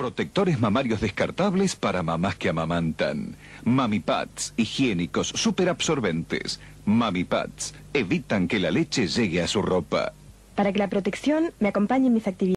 Protectores mamarios descartables para mamás que amamantan. Mami Pads, higiénicos, superabsorbentes. Mami Pads, evitan que la leche llegue a su ropa. Para que la protección me acompañe en mis actividades.